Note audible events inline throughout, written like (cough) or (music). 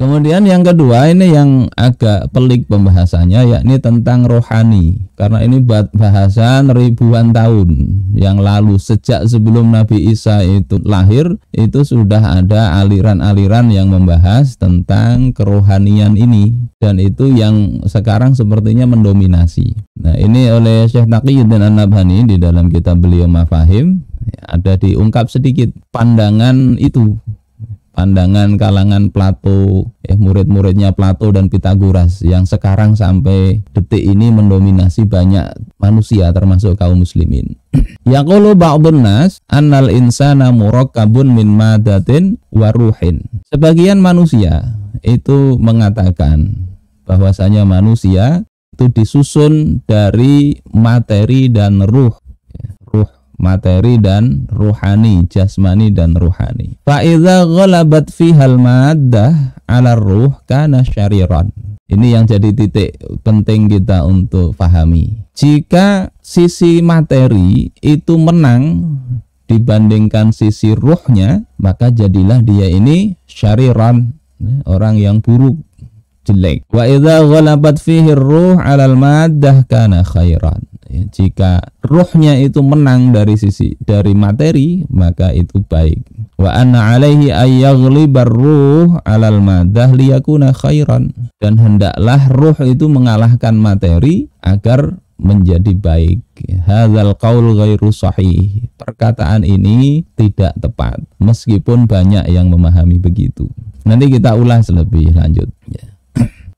Kemudian yang kedua ini yang agak pelik pembahasannya yakni tentang rohani karena ini bahasan ribuan tahun yang lalu sejak sebelum Nabi Isa itu lahir itu sudah ada aliran-aliran yang membahas tentang kerohanian ini dan itu yang sekarang sepertinya mendominasi. Nah ini oleh Syekh Taqiyuddin An-Nabhani di dalam kitab beliau Mafahim ada diungkap sedikit pandangan itu pandangan kalangan Plato, eh, murid-muridnya Plato dan Pitagoras yang sekarang sampai detik ini mendominasi banyak manusia termasuk kaum muslimin. (clears throat) Yaqulu ba'dun nas annal insana murakkabun min madatin wa ruhin. Sebagian manusia itu mengatakan bahwasanya manusia itu disusun dari materi dan ruh materi dan ruhani, jasmani dan ruhani. Fa idza ghalabat fihal maddah 'ala ruh kana syariran. Ini yang jadi titik penting kita untuk pahami. Jika sisi materi itu menang dibandingkan sisi ruhnya, maka jadilah dia ini syariran, eh, orang yang buruk jelek. Wa idza ghalabat fihi ruh 'alal maddah kana khairan. Ya, jika ruhnya itu menang dari sisi dari materi maka itu baik. Wa anna 'alaihi ayyaghlibar ruh 'alal maddah liyakuna khairan. Dan hendaklah ruh itu mengalahkan materi agar menjadi baik. Hadzal qaul ghairu sahih. Perkataan ini tidak tepat meskipun banyak yang memahami begitu. Nanti kita ulas lebih lanjut. Ya.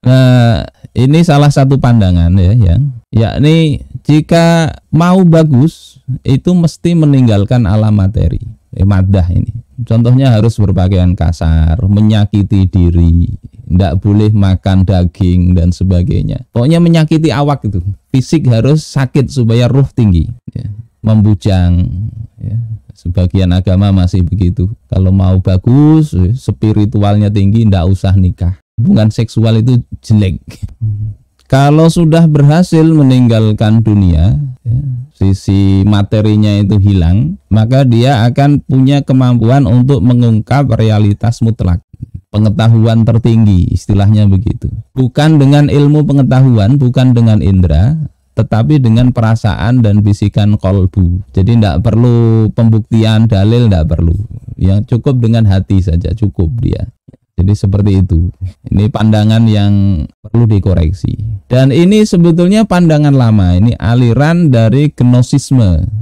Nah, ini salah satu pandangan ya yang yakni jika mau bagus itu mesti meninggalkan alam materi. Eh, madah ini. Contohnya harus berpakaian kasar, menyakiti diri, tidak boleh makan daging dan sebagainya. Pokoknya menyakiti awak itu. Fisik harus sakit supaya ruh tinggi. Ya. Membujang. Ya. Sebagian agama masih begitu. Kalau mau bagus, eh, spiritualnya tinggi, tidak usah nikah hubungan seksual itu jelek. Kalau sudah berhasil meninggalkan dunia, ya, sisi materinya itu hilang, maka dia akan punya kemampuan untuk mengungkap realitas mutlak pengetahuan tertinggi, istilahnya begitu. Bukan dengan ilmu pengetahuan, bukan dengan indera, tetapi dengan perasaan dan bisikan kolbu. Jadi tidak perlu pembuktian dalil, tidak perlu. Yang cukup dengan hati saja cukup dia. Jadi seperti itu. Ini pandangan yang perlu dikoreksi. Dan ini sebetulnya pandangan lama. Ini aliran dari gnosisme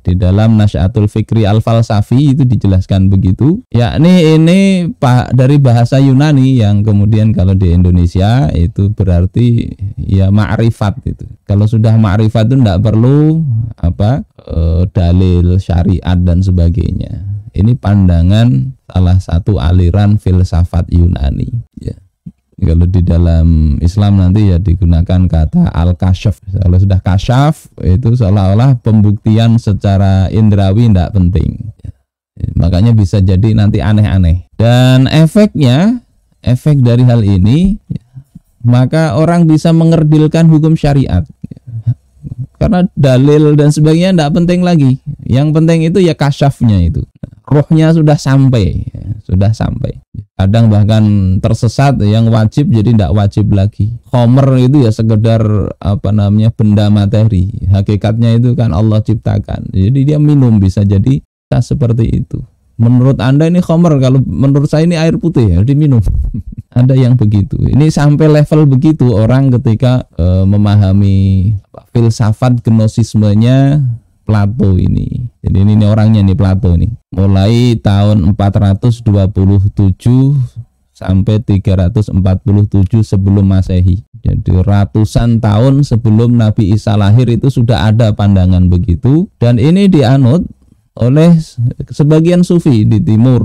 di dalam Nasyatul Fikri Al-Falsafi itu dijelaskan begitu yakni ini pak dari bahasa Yunani yang kemudian kalau di Indonesia itu berarti ya ma'rifat itu kalau sudah ma'rifat itu tidak perlu apa e, dalil syariat dan sebagainya. Ini pandangan salah satu aliran filsafat Yunani. Ya. Kalau di dalam Islam nanti ya digunakan kata al-kasyaf. Kalau sudah kasyaf itu seolah-olah pembuktian secara indrawi tidak penting. Ya. Makanya bisa jadi nanti aneh-aneh. Dan efeknya, efek dari hal ini ya maka orang bisa mengerdilkan hukum syariat karena dalil dan sebagainya tidak penting lagi yang penting itu ya kasyafnya itu rohnya sudah sampai sudah sampai kadang bahkan tersesat yang wajib jadi tidak wajib lagi homer itu ya sekedar apa namanya benda materi hakikatnya itu kan Allah ciptakan jadi dia minum bisa jadi seperti itu Menurut Anda ini khamar, kalau menurut saya ini air putih ya diminum. (laughs) Ada yang begitu. Ini sampai level begitu orang ketika e, memahami filsafat genosismenya Plato ini. Jadi ini, ini orangnya nih Plato ini. Mulai tahun 427 sampai 347 sebelum Masehi. Jadi ratusan tahun sebelum Nabi Isa lahir itu sudah ada pandangan begitu dan ini dianut oleh sebagian sufi di timur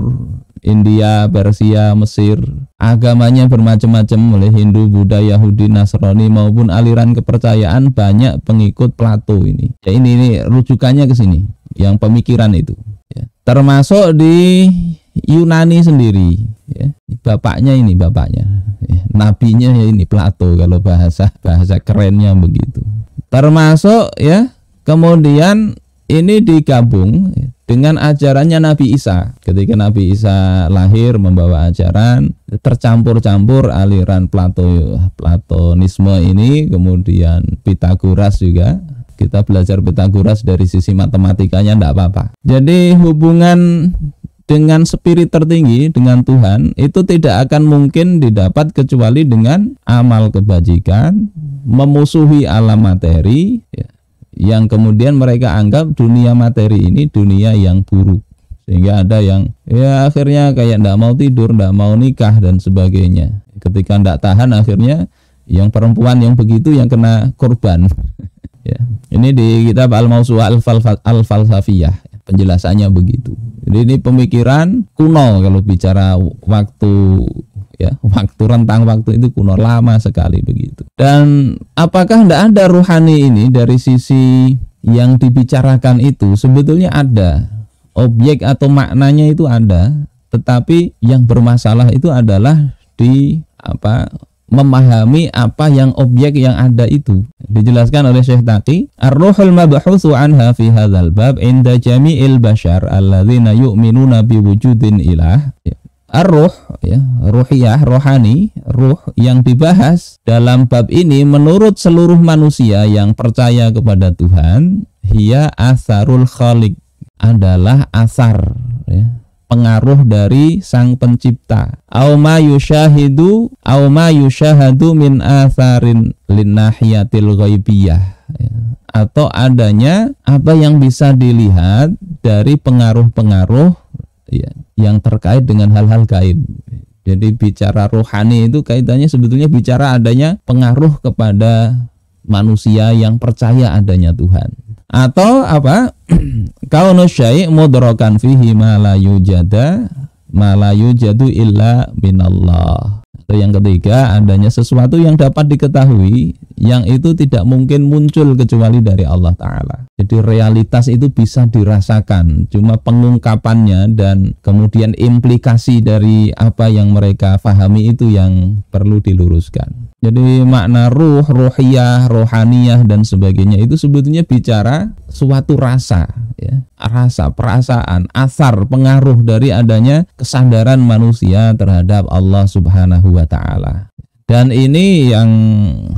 India, Persia, Mesir. Agamanya bermacam-macam oleh Hindu, Buddha, Yahudi, Nasrani maupun aliran kepercayaan banyak pengikut Plato ini. Ya, ini ini rujukannya ke sini yang pemikiran itu. Ya. Termasuk di Yunani sendiri, ya. bapaknya ini bapaknya, ya. nabinya ya ini Plato kalau bahasa bahasa kerennya begitu. Termasuk ya kemudian ini digabung dengan ajarannya Nabi Isa. Ketika Nabi Isa lahir membawa ajaran tercampur-campur aliran Plato Platonisme ini, kemudian Pitagoras juga. Kita belajar Pitagoras dari sisi matematikanya tidak apa-apa. Jadi hubungan dengan spirit tertinggi dengan Tuhan itu tidak akan mungkin didapat kecuali dengan amal kebajikan, memusuhi alam materi, ya, yang kemudian mereka anggap dunia materi ini dunia yang buruk sehingga ada yang ya akhirnya kayak tidak mau tidur, tidak mau nikah dan sebagainya. Ketika tidak tahan akhirnya yang perempuan yang begitu yang kena korban. (laughs) ya. Ini di kitab al mausua Al-Falsafiyah -Fal penjelasannya begitu. Jadi ini pemikiran kuno kalau bicara waktu ya waktu rentang waktu itu kuno lama sekali begitu dan apakah tidak ada ruhani ini dari sisi yang dibicarakan itu sebetulnya ada objek atau maknanya itu ada tetapi yang bermasalah itu adalah di apa memahami apa yang objek yang ada itu dijelaskan oleh Syekh Taqi Ar-ruhul mabhusu anha fi hadzal bab inda jami'il bashar alladzina yu'minuna biwujudin ilah ya. Ar-ruh ya, ruhiyah, rohani, ruh yang dibahas dalam bab ini menurut seluruh manusia yang percaya kepada Tuhan, hia asarul khaliq adalah asar ya, pengaruh dari sang pencipta. Au ma yushahidu au ma yushahadu min asarin linahiyatil ghaibiyah ya atau adanya apa yang bisa dilihat dari pengaruh-pengaruh ya, yang terkait dengan hal-hal gaib. Jadi bicara rohani itu kaitannya sebetulnya bicara adanya pengaruh kepada manusia yang percaya adanya Tuhan. Atau apa? (clears throat) Kaunu syai' mudrokan fihi ma la yujada ma yujadu illa minallah. Atau yang ketiga, adanya sesuatu yang dapat diketahui yang itu tidak mungkin muncul kecuali dari Allah Ta'ala. Jadi realitas itu bisa dirasakan, cuma pengungkapannya dan kemudian implikasi dari apa yang mereka pahami itu yang perlu diluruskan. Jadi makna ruh, ruhiyah, rohaniyah dan sebagainya itu sebetulnya bicara suatu rasa, ya. rasa, perasaan, asar, pengaruh dari adanya kesadaran manusia terhadap Allah Subhanahu wa taala. Dan ini yang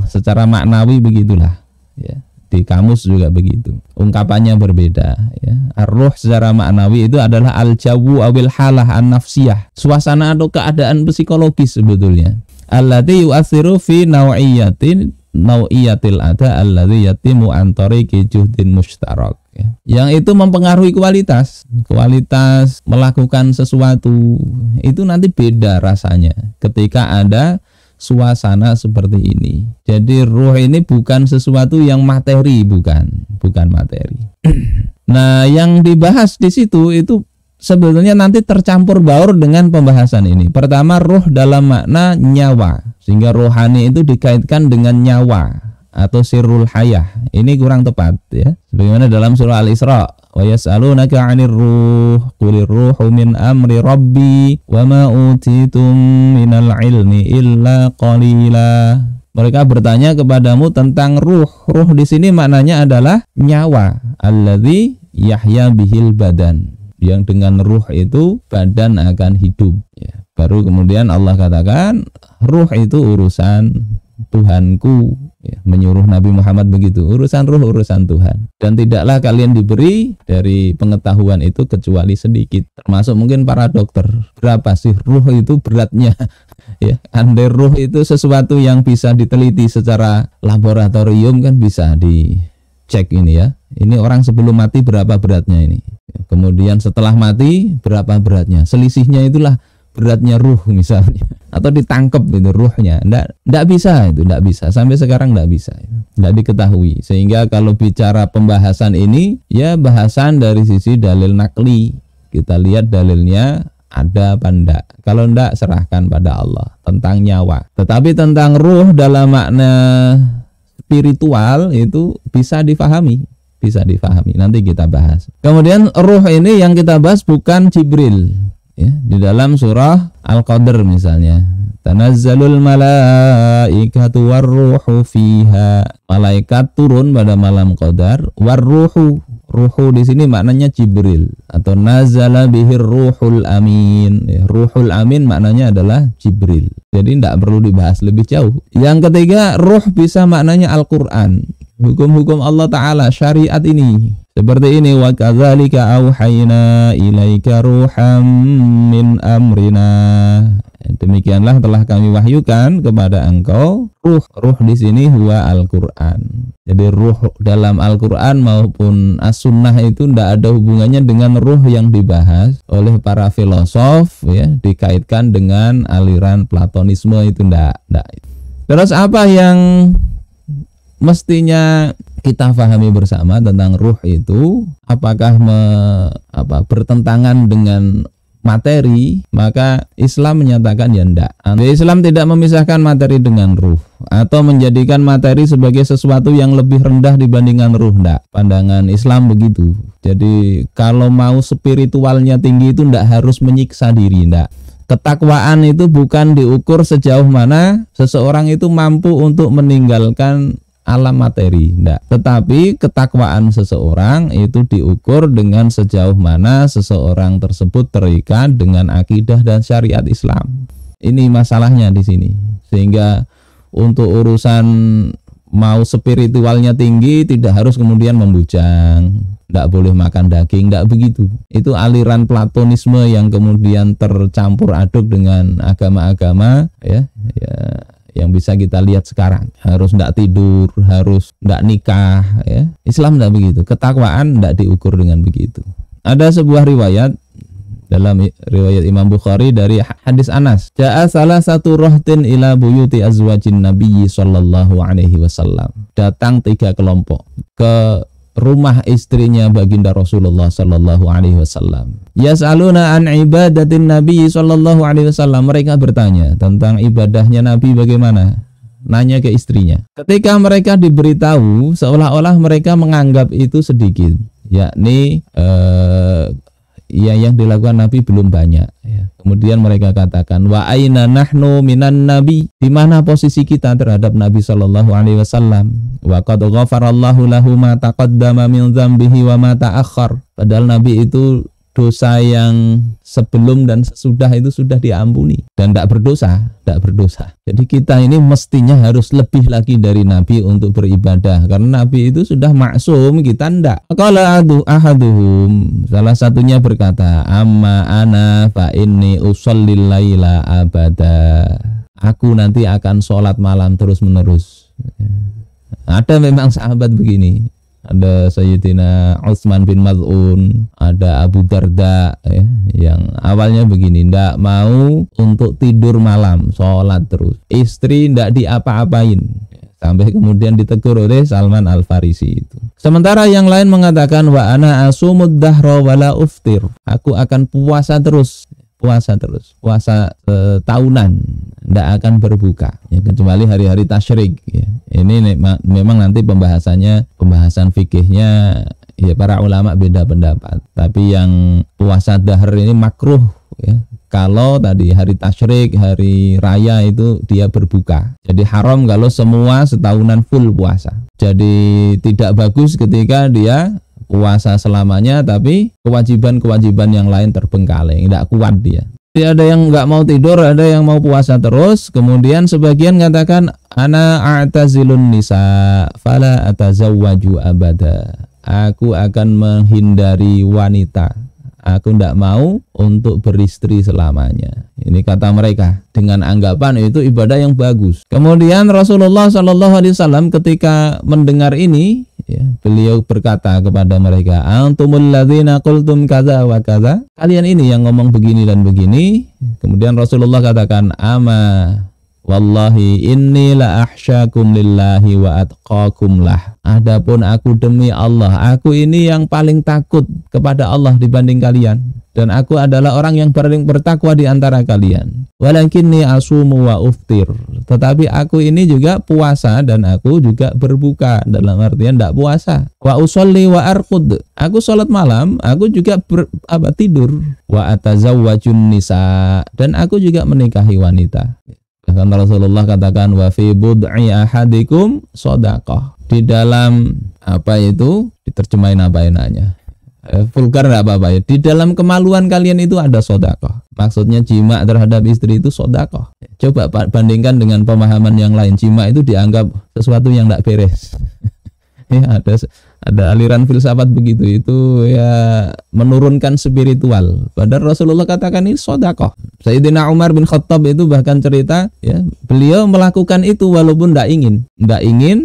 secara maknawi begitulah ya. Di kamus juga begitu. Ungkapannya berbeda ya. ar secara maknawi itu adalah al-jawu awil halah an-nafsiyah, suasana atau keadaan psikologis sebetulnya. Al Allati yu'athiru fi naw'iyatin nau'iyatil ada alladzi yatimu antari juhdin mustarak ya. yang itu mempengaruhi kualitas kualitas melakukan sesuatu itu nanti beda rasanya ketika ada suasana seperti ini. Jadi ruh ini bukan sesuatu yang materi, bukan, bukan materi. (clears throat) nah, yang dibahas di situ itu sebetulnya nanti tercampur baur dengan pembahasan ini. Pertama, ruh dalam makna nyawa, sehingga rohani itu dikaitkan dengan nyawa atau Sirul hayah. Ini kurang tepat ya. Sebagaimana dalam surah Al-Isra, "Wa yas'alunaka 'anir ruh, qulir ruhu min amri rabbi wa ma utitum minal ilmi illa qalila." Mereka bertanya kepadamu tentang ruh. Ruh di sini maknanya adalah nyawa, alladzi yahya bihil badan. Yang dengan ruh itu badan akan hidup ya. Baru kemudian Allah katakan, ruh itu urusan Tuhanku ya, menyuruh Nabi Muhammad begitu urusan ruh urusan Tuhan dan tidaklah kalian diberi dari pengetahuan itu kecuali sedikit termasuk mungkin para dokter berapa sih ruh itu beratnya (laughs) ya andai ruh itu sesuatu yang bisa diteliti secara laboratorium kan bisa dicek ini ya ini orang sebelum mati berapa beratnya ini kemudian setelah mati berapa beratnya selisihnya itulah beratnya ruh misalnya atau ditangkap itu ruhnya ndak ndak bisa itu ndak bisa sampai sekarang ndak bisa ndak diketahui sehingga kalau bicara pembahasan ini ya bahasan dari sisi dalil nakli kita lihat dalilnya ada apa ndak kalau ndak serahkan pada Allah tentang nyawa tetapi tentang ruh dalam makna spiritual itu bisa difahami bisa difahami nanti kita bahas kemudian ruh ini yang kita bahas bukan Jibril ya, di dalam surah Al-Qadr misalnya tanazzalul malaikatu warruhu fiha malaikat turun pada malam qadar warruhu ruhu di sini maknanya jibril atau nazala bihir ruhul amin ya, ruhul amin maknanya adalah jibril jadi tidak perlu dibahas lebih jauh yang ketiga ruh bisa maknanya Al-Qur'an hukum-hukum Allah taala syariat ini seperti ini wa kadzalika auhayna ilaika ruham min amrina. Demikianlah telah kami wahyukan kepada engkau ruh. Ruh di sini huwa Al-Qur'an. Jadi ruh dalam Al-Qur'an maupun As-Sunnah itu tidak ada hubungannya dengan ruh yang dibahas oleh para filosof ya dikaitkan dengan aliran platonisme itu tidak. Terus apa yang mestinya kita pahami bersama tentang ruh itu apakah me, apa bertentangan dengan materi maka Islam menyatakan ya tidak anu, Islam tidak memisahkan materi dengan ruh atau menjadikan materi sebagai sesuatu yang lebih rendah dibandingkan ruh ndak pandangan Islam begitu jadi kalau mau spiritualnya tinggi itu tidak harus menyiksa diri ndak ketakwaan itu bukan diukur sejauh mana seseorang itu mampu untuk meninggalkan alam materi, enggak. Tetapi ketakwaan seseorang itu diukur dengan sejauh mana seseorang tersebut terikat dengan akidah dan syariat Islam. Ini masalahnya di sini. Sehingga untuk urusan mau spiritualnya tinggi tidak harus kemudian membujang tidak boleh makan daging tidak begitu itu aliran platonisme yang kemudian tercampur aduk dengan agama-agama ya, ya yang bisa kita lihat sekarang harus tidak tidur harus tidak nikah ya Islam tidak begitu ketakwaan tidak diukur dengan begitu ada sebuah riwayat dalam riwayat Imam Bukhari dari hadis Anas ja'a salah satu rohtin ila buyuti azwajin nabiyyi sallallahu alaihi wasallam datang tiga kelompok ke rumah istrinya baginda Rasulullah Shallallahu Alaihi Wasallam. Yasaluna an ibadatin Nabi Shallallahu Alaihi Wasallam. Mereka bertanya tentang ibadahnya Nabi bagaimana. Nanya ke istrinya. Ketika mereka diberitahu, seolah-olah mereka menganggap itu sedikit, yakni eh, ya yang dilakukan Nabi belum banyak. Ya. Kemudian mereka katakan, wa aina nahnu minan Nabi. Di mana posisi kita terhadap Nabi Shallallahu Alaihi Wasallam? Wa qad ghafarallahu lahu ma taqaddama min dzambihi wa ma ta'akhkhar. Padahal Nabi itu dosa yang sebelum dan sesudah itu sudah diampuni dan tidak berdosa, tidak berdosa. Jadi kita ini mestinya harus lebih lagi dari Nabi untuk beribadah karena Nabi itu sudah maksum kita tidak. Kalau ahaduhum salah satunya berkata, amma ana fa ini laila abada. Aku nanti akan sholat malam terus menerus. Ada memang sahabat begini, ada Sayyidina Utsman bin Maz'un, ada Abu Darda ya, yang awalnya begini, ndak mau untuk tidur malam, sholat terus. Istri ndak diapa-apain ya, sampai kemudian ditegur oleh Salman Al Farisi itu. Sementara yang lain mengatakan wa ana asumud dahra wala uftir. Aku akan puasa terus puasa terus puasa e, tahunan tidak akan berbuka ya kecuali hari-hari tasyrik ya ini memang nanti pembahasannya pembahasan fikihnya ya para ulama beda pendapat tapi yang puasa dahar ini makruh ya kalau tadi hari tasyrik, hari raya itu dia berbuka. Jadi haram kalau semua setahunan full puasa. Jadi tidak bagus ketika dia puasa selamanya tapi kewajiban-kewajiban yang lain terbengkalai tidak kuat dia jadi ada yang nggak mau tidur ada yang mau puasa terus kemudian sebagian mengatakan ana a'tazilun nisa fala atazawwaju abada aku akan menghindari wanita aku tidak mau untuk beristri selamanya. Ini kata mereka dengan anggapan itu ibadah yang bagus. Kemudian Rasulullah Shallallahu Alaihi Wasallam ketika mendengar ini, ya, beliau berkata kepada mereka, "Antumul kaza wa kaza." Kalian ini yang ngomong begini dan begini. Kemudian Rasulullah katakan, "Ama Wallahi inni la ahsyakum lillahi wa atqakum lah. Adapun aku demi Allah, aku ini yang paling takut kepada Allah dibanding kalian dan aku adalah orang yang paling bertakwa di antara kalian. Walakinni asumu wa uftir. Tetapi aku ini juga puasa dan aku juga berbuka dalam artian tidak puasa. Wa usolli wa arqud. Aku sholat malam, aku juga ber, apa tidur. Wa atazawwajun nisa dan aku juga menikahi wanita. Karena Rasulullah katakan wa fi bud'i ahadikum sodakoh. Di dalam apa itu diterjemahin apa enaknya? Eh, vulgar nggak apa-apa ya. Di dalam kemaluan kalian itu ada sodakoh. Maksudnya jima terhadap istri itu sodakoh. Coba bandingkan dengan pemahaman yang lain. Jima itu dianggap sesuatu yang tidak beres. (laughs) ya, ada ada aliran filsafat begitu itu ya menurunkan spiritual padahal Rasulullah katakan ini sodakoh Sayyidina Umar bin Khattab itu bahkan cerita ya beliau melakukan itu walaupun tidak ingin tidak ingin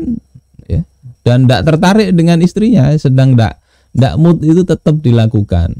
ya dan tidak tertarik dengan istrinya sedang tidak tidak mood itu tetap dilakukan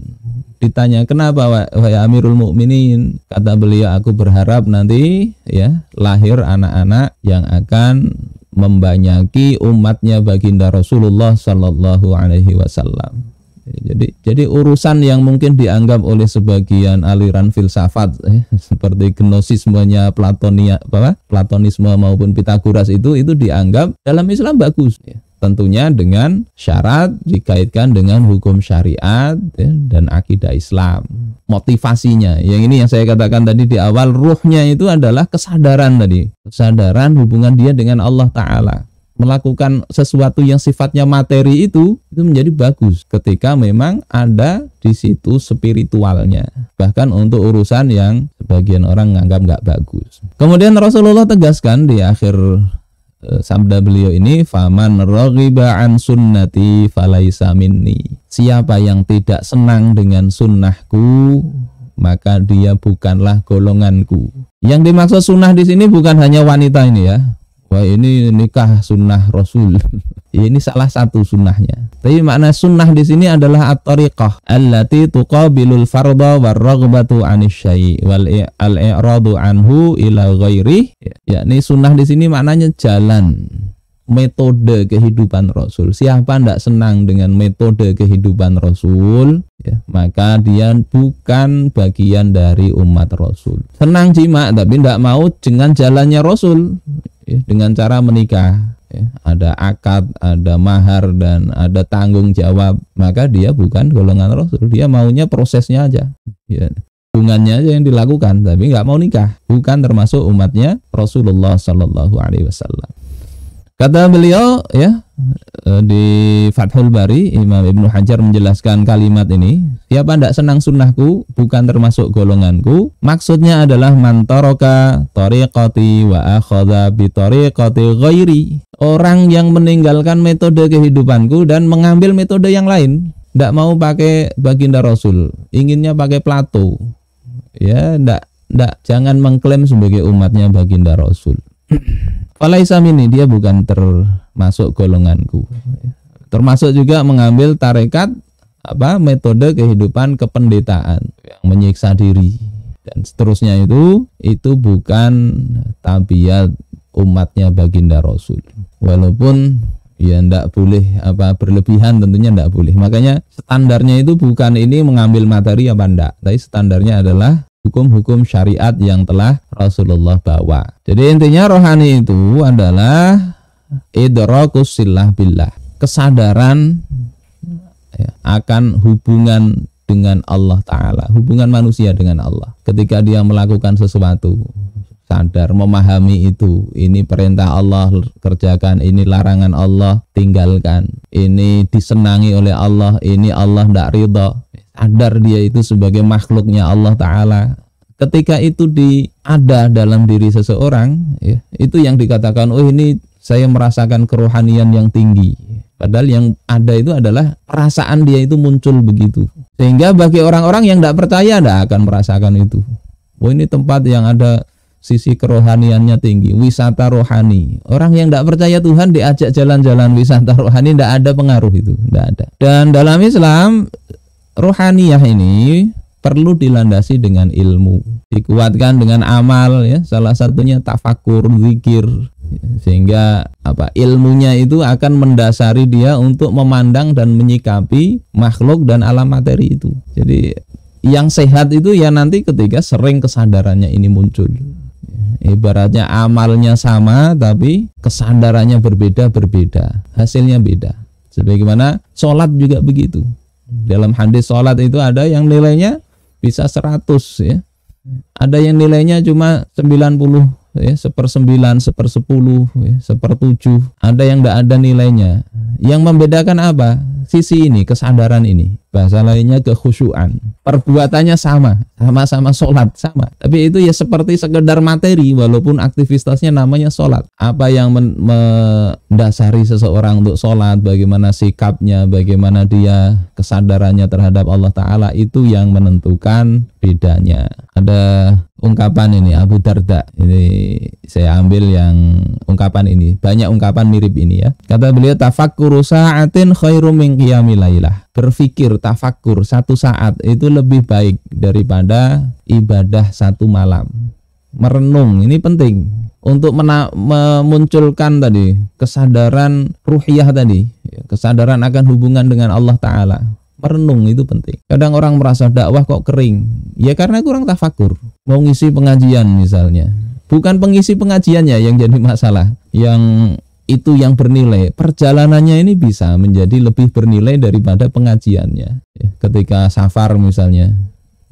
ditanya kenapa wahai Amirul Mukminin kata beliau aku berharap nanti ya lahir anak-anak yang akan membanyaki umatnya baginda Rasulullah Sallallahu Alaihi Wasallam. Jadi, jadi urusan yang mungkin dianggap oleh sebagian aliran filsafat eh, seperti gnosismenya Platonia, apa, Platonisme maupun Pitagoras itu itu dianggap dalam Islam bagus. Ya tentunya dengan syarat dikaitkan dengan hukum syariat ya, dan akidah Islam. Motivasinya, yang ini yang saya katakan tadi di awal, ruhnya itu adalah kesadaran tadi, kesadaran hubungan dia dengan Allah Taala. Melakukan sesuatu yang sifatnya materi itu itu menjadi bagus ketika memang ada di situ spiritualnya. Bahkan untuk urusan yang sebagian orang nganggap nggak bagus. Kemudian Rasulullah tegaskan di akhir Eh, sabda beliau ini faman raghiba an sunnati falaisa minni siapa yang tidak senang dengan sunnahku maka dia bukanlah golonganku yang dimaksud sunnah di sini bukan hanya wanita ini ya bahwa ini nikah sunnah Rasul. (laughs) ini salah satu sunnahnya. Tapi makna sunnah di sini adalah at-tariqah allati tuqabilul fardha war raghbatu anis syai wal al-i'radu anhu ila ghairi. Yakni sunnah di sini maknanya jalan metode kehidupan Rasul. Siapa tidak senang dengan metode kehidupan Rasul, ya, maka dia bukan bagian dari umat Rasul. Senang jima, tapi tidak mau dengan jalannya Rasul ya, dengan cara menikah ya, ada akad ada mahar dan ada tanggung jawab maka dia bukan golongan rasul dia maunya prosesnya aja ya, hubungannya aja yang dilakukan tapi nggak mau nikah bukan termasuk umatnya Rasulullah Shallallahu Alaihi Wasallam kata beliau ya Eh, di Fathul Bari Imam Ibnu Hajar menjelaskan kalimat ini siapa tidak senang sunnahku bukan termasuk golonganku maksudnya adalah mantoroka tariqati wa akhoda bi tariqati ghairi orang yang meninggalkan metode kehidupanku dan mengambil metode yang lain tidak mau pakai baginda Rasul inginnya pakai Plato ya tidak tidak jangan mengklaim sebagai umatnya baginda Rasul (clears throat) Falaisa ini dia bukan ter masuk golonganku. Termasuk juga mengambil tarekat apa metode kehidupan kependetaan yang menyiksa diri dan seterusnya itu itu bukan tabiat umatnya baginda Rasul. Walaupun ya ndak boleh apa berlebihan tentunya ndak boleh. Makanya standarnya itu bukan ini mengambil materi apa ndak, tapi standarnya adalah hukum-hukum syariat yang telah Rasulullah bawa. Jadi intinya rohani itu adalah idrakusillah billah kesadaran ya, akan hubungan dengan Allah Ta'ala hubungan manusia dengan Allah ketika dia melakukan sesuatu sadar memahami itu ini perintah Allah kerjakan ini larangan Allah tinggalkan ini disenangi oleh Allah ini Allah tidak ridha sadar dia itu sebagai makhluknya Allah Ta'ala ketika itu di ada dalam diri seseorang ya, itu yang dikatakan oh ini saya merasakan kerohanian yang tinggi. Padahal yang ada itu adalah perasaan dia itu muncul begitu. Sehingga bagi orang-orang yang tidak percaya tidak akan merasakan itu. Oh ini tempat yang ada sisi kerohaniannya tinggi, wisata rohani. Orang yang tidak percaya Tuhan diajak jalan-jalan wisata rohani tidak ada pengaruh itu, tidak ada. Dan dalam Islam rohaniyah ini perlu dilandasi dengan ilmu, dikuatkan dengan amal ya. Salah satunya tafakur, zikir, sehingga apa ilmunya itu akan mendasari dia untuk memandang dan menyikapi makhluk dan alam materi itu jadi yang sehat itu ya nanti ketika sering kesadarannya ini muncul ya, ibaratnya amalnya sama tapi kesadarannya berbeda berbeda hasilnya beda sebagaimana sholat juga begitu dalam hadis sholat itu ada yang nilainya bisa 100 ya ada yang nilainya cuma 90 ya sepersembilan, sepersepuluh, ya, sepertujuh. Ada yang tidak ada nilainya. Yang membedakan apa? sisi ini, kesadaran ini. Bahasa lainnya kekhusyuan. Perbuatannya sama, sama-sama sholat, sama. Tapi itu ya seperti sekedar materi, walaupun aktivitasnya namanya sholat. Apa yang mendasari seseorang untuk sholat, bagaimana sikapnya, bagaimana dia kesadarannya terhadap Allah Ta'ala, itu yang menentukan bedanya. Ada ungkapan ini Abu Darda. Ini saya ambil yang ungkapan ini. Banyak ungkapan mirip ini ya. Kata beliau tafakkur sa'atin khairum min Ya, min berfikir Berpikir tafakur satu saat itu lebih baik daripada ibadah satu malam. Merenung ini penting untuk mena- memunculkan tadi kesadaran ruhiyah tadi, ya, kesadaran akan hubungan dengan Allah taala. Merenung itu penting. Kadang orang merasa dakwah kok kering. Ya karena kurang tafakur. Mau ngisi pengajian misalnya. Bukan pengisi pengajiannya yang jadi masalah. Yang itu yang bernilai. Perjalanannya ini bisa menjadi lebih bernilai daripada pengajiannya. Ya, ketika safar misalnya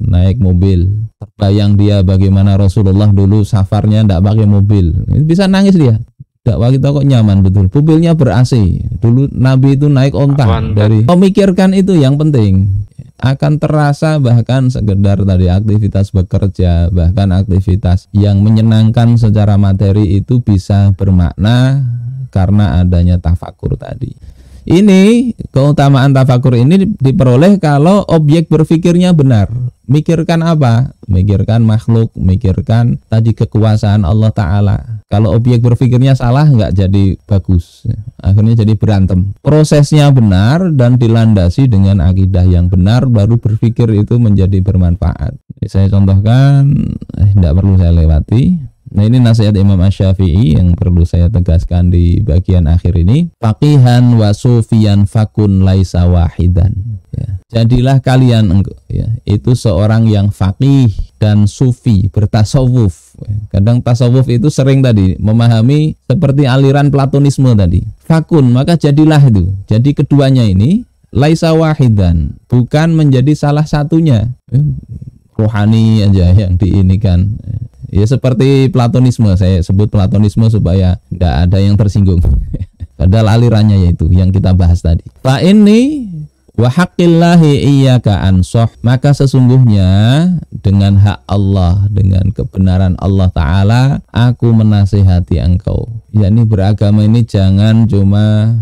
naik mobil, terbayang dia bagaimana Rasulullah dulu safarnya tidak pakai mobil. Bisa nangis dia. tidak pakai toko nyaman betul. Mobilnya ber AC. Dulu Nabi itu naik onta dari memikirkan itu yang penting akan terasa bahkan sekedar tadi aktivitas bekerja bahkan aktivitas yang menyenangkan secara materi itu bisa bermakna karena adanya tafakur tadi. Ini keutamaan tafakur ini diperoleh kalau objek berpikirnya benar. Mikirkan apa? Mikirkan makhluk, mikirkan tadi kekuasaan Allah Ta'ala. Kalau objek berpikirnya salah nggak jadi bagus. Akhirnya jadi berantem. Prosesnya benar dan dilandasi dengan akidah yang benar baru berpikir itu menjadi bermanfaat. Saya contohkan, eh, perlu saya lewati. Nah ini nasihat Imam Ash-Syafi'i yang perlu saya tegaskan di bagian akhir ini. Fakihan wa sufiyan fakun laisa wahidan. Ya. Jadilah kalian ya, itu seorang yang fakih dan sufi bertasawuf. Ya. Kadang tasawuf itu sering tadi memahami seperti aliran platonisme tadi. Fakun maka jadilah itu. Jadi keduanya ini laisa wahidan bukan menjadi salah satunya ya rohani aja yang kan. ya seperti platonisme saya sebut platonisme supaya tidak ada yang tersinggung (laughs) padahal alirannya yaitu yang kita bahas tadi pak ini wahakillahi ka ansoh maka sesungguhnya dengan hak Allah dengan kebenaran Allah taala aku menasihati engkau yakni beragama ini jangan cuma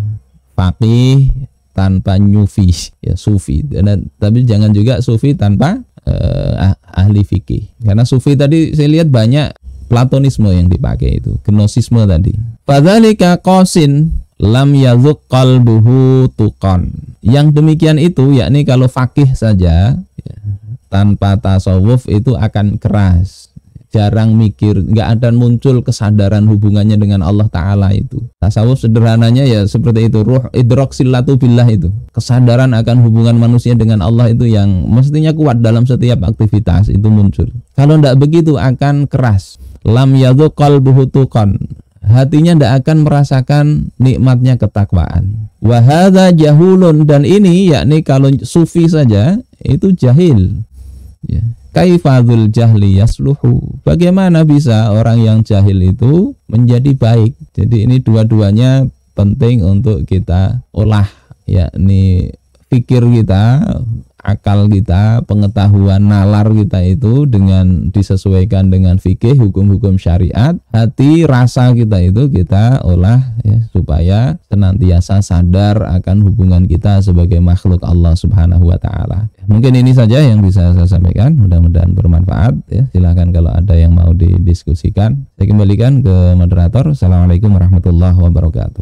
fakih tanpa nyufi ya sufi dan tapi jangan juga sufi tanpa eh, ah, ahli fikih. Karena sufi tadi saya lihat banyak platonisme yang dipakai itu, gnosisme tadi. Fadzalika qasin lam yazuk qalbuhu tukon. Yang demikian itu yakni kalau fakih saja ya, tanpa tasawuf itu akan keras jarang mikir, nggak ada muncul kesadaran hubungannya dengan Allah Ta'ala itu. Tasawuf sederhananya ya seperti itu, ruh idrok silatu billah itu. Kesadaran akan hubungan manusia dengan Allah itu yang mestinya kuat dalam setiap aktivitas itu muncul. Kalau tidak begitu akan keras. Lam yadu qalbuhu tuqan. Hatinya tidak akan merasakan nikmatnya ketakwaan. Wahada jahulun dan ini yakni kalau sufi saja itu jahil ya. Kaifadul jahli yasluhu. Bagaimana bisa orang yang jahil itu menjadi baik? Jadi ini dua-duanya penting untuk kita olah yakni pikir kita akal kita, pengetahuan nalar kita itu dengan disesuaikan dengan fikih hukum-hukum syariat, hati rasa kita itu kita olah ya, supaya senantiasa sadar akan hubungan kita sebagai makhluk Allah Subhanahu wa taala. Mungkin ini saja yang bisa saya sampaikan, mudah-mudahan bermanfaat ya. Silakan kalau ada yang mau didiskusikan. Saya kembalikan ke moderator. Assalamualaikum warahmatullahi wabarakatuh.